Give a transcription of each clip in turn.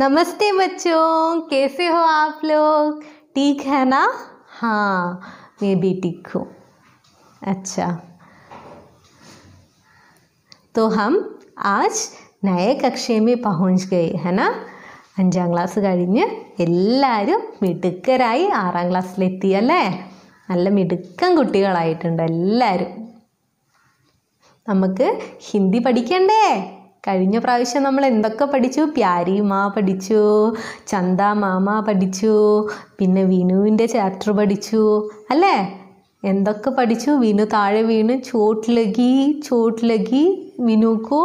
नमस्ते बच्चों कैसे हो आप लोग ठीक है ना हाँ मैं भी ठीक हूँ अच्छा तो हम आज നയ കക്ഷേമി പഹുഞ്ച് ഗൈ ഹന അഞ്ചാം ക്ലാസ് കഴിഞ്ഞ് എല്ലാവരും മിടുക്കരായി ആറാം ക്ലാസ്സിലെത്തി അല്ലേ നല്ല മിടുക്കൻ കുട്ടികളായിട്ടുണ്ട് എല്ലാവരും നമുക്ക് ഹിന്ദി പഠിക്കണ്ടേ കഴിഞ്ഞ പ്രാവശ്യം നമ്മൾ എന്തൊക്കെ പഠിച്ചു പ്യാരി മാ പഠിച്ചു ചന്ത മാമ പഠിച്ചു പിന്നെ വിനുവിൻ്റെ ചാപ്റ്റർ പഠിച്ചു അല്ലേ എന്തൊക്കെ പഠിച്ചു വിനു താഴെ വീണ് ചോട്ട് ലഗി ചോട്ട് ലഗി വിനുക്കു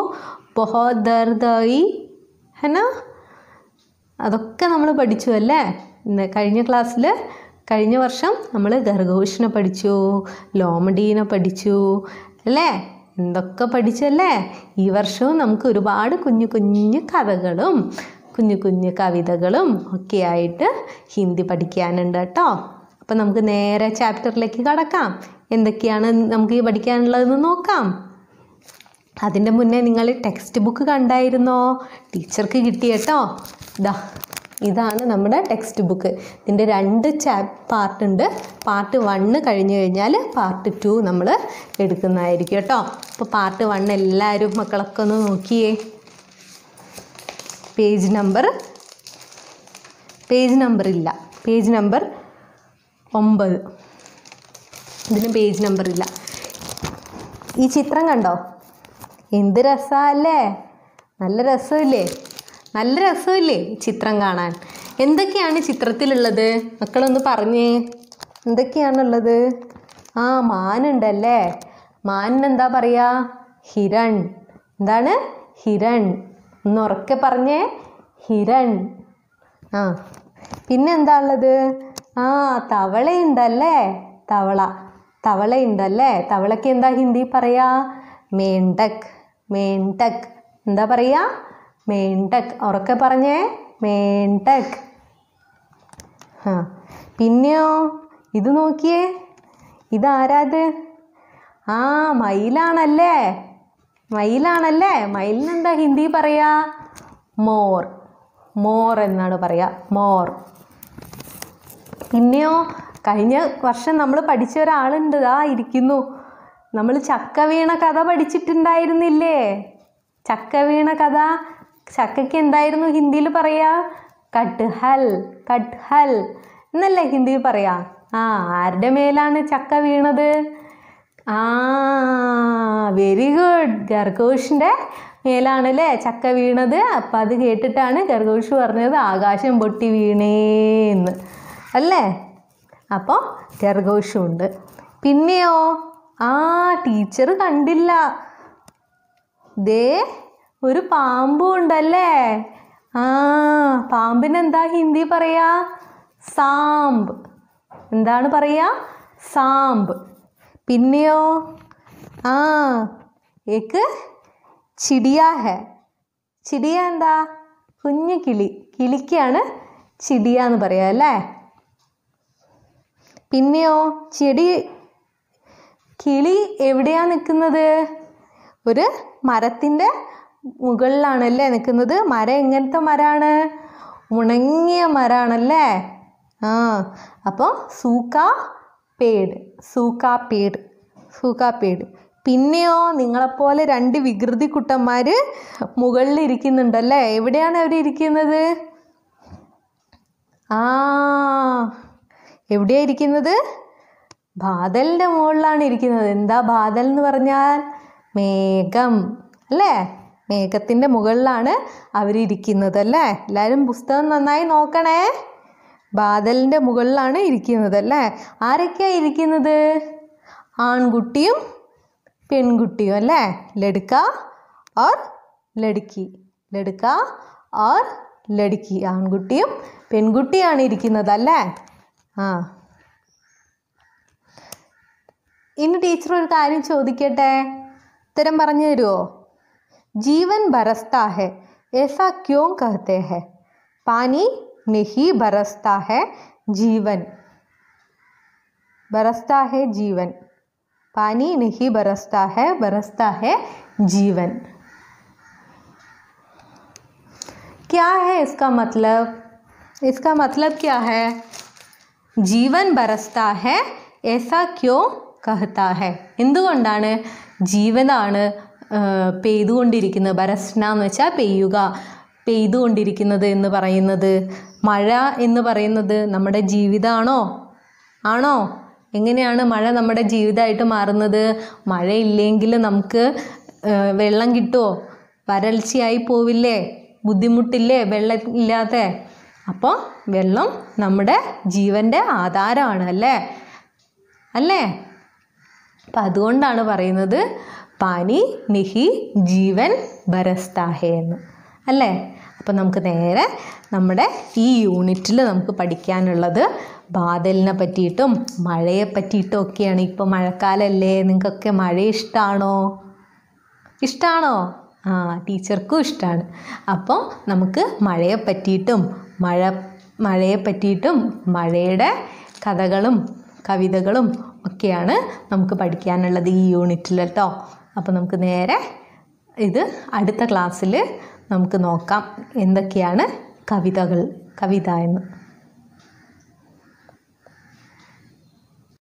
ബഹോത് ദർദായി ഹന അതൊക്കെ നമ്മൾ പഠിച്ചു അല്ലേ ഇന്ന് കഴിഞ്ഞ ക്ലാസ്സിൽ കഴിഞ്ഞ വർഷം നമ്മൾ ഗർഗോഷിനെ പഠിച്ചു ലോമഡീനെ പഠിച്ചു അല്ലേ എന്തൊക്കെ പഠിച്ചല്ലേ ഈ വർഷവും നമുക്ക് ഒരുപാട് കുഞ്ഞു കുഞ്ഞു കഥകളും കുഞ്ഞു കുഞ്ഞു കവിതകളും ഒക്കെ ആയിട്ട് ഹിന്ദി പഠിക്കാനുണ്ട് കേട്ടോ അപ്പം നമുക്ക് നേരെ ചാപ്റ്ററിലേക്ക് കടക്കാം എന്തൊക്കെയാണ് നമുക്ക് ഈ പഠിക്കാനുള്ളതെന്ന് നോക്കാം അതിൻ്റെ മുന്നേ നിങ്ങൾ ടെക്സ്റ്റ് ബുക്ക് കണ്ടായിരുന്നോ ടീച്ചർക്ക് കിട്ടിയട്ടോ ഇതാ ഇതാണ് നമ്മുടെ ടെക്സ്റ്റ് ബുക്ക് ഇതിൻ്റെ രണ്ട് ചാ പാർട്ടുണ്ട് പാർട്ട് വണ്ണ് കഴിഞ്ഞു കഴിഞ്ഞാൽ പാർട്ട് ടു നമ്മൾ എടുക്കുന്നതായിരിക്കും കേട്ടോ അപ്പോൾ പാർട്ട് വൺ എല്ലാവരും മക്കളൊക്കെ ഒന്ന് നോക്കിയേ പേജ് നമ്പർ പേജ് നമ്പർ ഇല്ല പേജ് നമ്പർ ഒമ്പത് ഇതിന് പേജ് നമ്പർ ഇല്ല ഈ ചിത്രം കണ്ടോ എന്ത് രസമല്ലേ നല്ല രസമില്ലേ നല്ല രസമില്ലേ ചിത്രം കാണാൻ എന്തൊക്കെയാണ് ചിത്രത്തിലുള്ളത് മക്കളൊന്ന് പറഞ്ഞേ എന്തൊക്കെയാണുള്ളത് ആ മാനുണ്ടല്ലേ മാനിനെന്താ പറയുക ഹിരൺ എന്താണ് ഹിരൺ ഒന്ന് ഉറക്കെ പറഞ്ഞേ ഹിരൺ ആ പിന്നെ എന്താ ഉള്ളത് ആ തവളയുണ്ടല്ലേ തവള തവളയുണ്ടല്ലേ തവളയ്ക്ക് എന്താ ഹിന്ദി പറയാ മേണ്ടക് മേണ്ടക് എന്താ പറയുക മേണ്ടക് ഉറക്കെ പറഞ്ഞേ മേണ്ടക് ആ പിന്നെയോ ഇത് നോക്കിയേ ഇതാരാത് ആ മയിലാണല്ലേ മയിലാണല്ലേ മയിലിനെന്താ ഹിന്ദി പറയാ മോർ മോർ എന്നാണ് പറയുക മോർ പിന്നെയോ കഴിഞ്ഞ വർഷം നമ്മൾ പഠിച്ച ഒരാളുണ്ട് ആ ഇരിക്കുന്നു നമ്മൾ ചക്ക വീണ കഥ പഠിച്ചിട്ടുണ്ടായിരുന്നില്ലേ ചക്ക വീണ കഥ ചക്കയ്ക്ക് എന്തായിരുന്നു ഹിന്ദിയിൽ പറയാ കട്ട്ഹൽ കട്ട്ഹൽ എന്നല്ലേ ഹിന്ദിയിൽ പറയാ ആ ആരുടെ മേലാണ് ചക്ക വീണത് ആ വെരി ഗുഡ് ഗർഗോഷിൻ്റെ മേലാണ് അല്ലേ ചക്ക വീണത് അപ്പം അത് കേട്ടിട്ടാണ് ഗർഗോഷ് പറഞ്ഞത് ആകാശം പൊട്ടി വീണേന്ന് അല്ലേ അപ്പോൾ ഗർഗോഷുണ്ട് പിന്നെയോ ആ ടീച്ചർ കണ്ടില്ല ദേ ഒരു പാമ്പും ഉണ്ടല്ലേ ആ പാമ്പിനെന്താ ഹിന്ദി പറയാ സാമ്പ് എന്താണ് പറയുക സാമ്പ് പിന്നെയോ ആ ഏക്ക് ചിടിയാ ഹെ ചിടിയ എന്താ കുഞ്ഞു കിളി കിളിക്കാണ് ചിടിയ എന്ന് പറയുക അല്ലേ പിന്നെയോ ചെടി കിളി എവിടെയാണ് നിൽക്കുന്നത് ഒരു മരത്തിൻ്റെ മുകളിലാണല്ലേ നിൽക്കുന്നത് മരം എങ്ങനത്തെ മരമാണ് ഉണങ്ങിയ മരമാണല്ലേ ആ അപ്പോൾ സൂക്ക പേട് സൂക്ക പേട് സൂക്ക പേട് പിന്നെയോ നിങ്ങളെപ്പോലെ രണ്ട് വികൃതി കുട്ടന്മാർ മുകളിൽ ഇരിക്കുന്നുണ്ടല്ലേ എവിടെയാണ് അവർ ഇരിക്കുന്നത് ആ എവിടെയാണ് ഇരിക്കുന്നത് ബാദലിൻ്റെ മുകളിലാണ് ഇരിക്കുന്നത് എന്താ ബാദൽ എന്ന് പറഞ്ഞാൽ മേഘം അല്ലേ മേഘത്തിൻ്റെ മുകളിലാണ് അവരിരിക്കുന്നത് അല്ലേ എല്ലാവരും പുസ്തകം നന്നായി നോക്കണേ ബാദലിൻ്റെ മുകളിലാണ് ഇരിക്കുന്നത് അല്ലേ ആരൊക്കെയാണ് ഇരിക്കുന്നത് ആൺകുട്ടിയും പെൺകുട്ടിയും അല്ലേ ലടുക്ക ഓർ ലടുക്കി ലടുക്ക ഓർ ലടുക്കി ആൺകുട്ടിയും പെൺകുട്ടിയാണ് ഇരിക്കുന്നത് അല്ലേ ആ ഇനി ടീച്ചർ ഒരു കാര്യം ചോദിക്കട്ടെ ഉത്തരം പറഞ്ഞു തരുമോ जीवन बरसता है ऐसा क्यों कहते हैं पानी नहीं बरसता है जीवन बरसता है जीवन पानी नहीं बरसता है बरसता है जीवन क्या है इसका मतलब इसका मतलब क्या है जीवन बरसता है ऐसा क्यों कहता है എന്തുകൊണ്ടാണ് जीवन പെയ്തുകൊണ്ടിരിക്കുന്നത് ബരസ്ന എന്ന് വെച്ചാൽ പെയ്യുക പെയ്തുകൊണ്ടിരിക്കുന്നത് എന്ന് പറയുന്നത് മഴ എന്ന് പറയുന്നത് നമ്മുടെ ജീവിതമാണോ ആണോ എങ്ങനെയാണ് മഴ നമ്മുടെ ജീവിതമായിട്ട് മാറുന്നത് മഴയില്ലെങ്കിൽ നമുക്ക് വെള്ളം കിട്ടുമോ വരൾച്ചയായി പോവില്ലേ ബുദ്ധിമുട്ടില്ലേ വെള്ളം ഇല്ലാതെ അപ്പോൾ വെള്ളം നമ്മുടെ ജീവൻ്റെ ആധാരമാണ് അല്ലേ അല്ലേ അപ്പം അതുകൊണ്ടാണ് പറയുന്നത് പാനി നിഹി ജീവൻ ബരസ്താഹേ എന്ന് അല്ലേ അപ്പോൾ നമുക്ക് നേരെ നമ്മുടെ ഈ യൂണിറ്റിൽ നമുക്ക് പഠിക്കാനുള്ളത് ബാദലിനെ പറ്റിയിട്ടും മഴയെ പറ്റിയിട്ടും ഒക്കെയാണ് ഇപ്പോൾ മഴക്കാലമല്ലേ നിങ്ങൾക്കൊക്കെ മഴ ഇഷ്ടമാണോ ഇഷ്ടമാണോ ആ ടീച്ചർക്കും ഇഷ്ടമാണ് അപ്പോൾ നമുക്ക് മഴയെ പറ്റിയിട്ടും മഴ മഴയെ പറ്റിയിട്ടും മഴയുടെ കഥകളും കവിതകളും ഒക്കെയാണ് നമുക്ക് പഠിക്കാനുള്ളത് ഈ യൂണിറ്റിൽ കേട്ടോ അപ്പോൾ നമുക്ക് നേരെ ഇത് അടുത്ത ക്ലാസ്സിൽ നമുക്ക് നോക്കാം എന്തൊക്കെയാണ് കവിതകൾ കവിത എന്ന്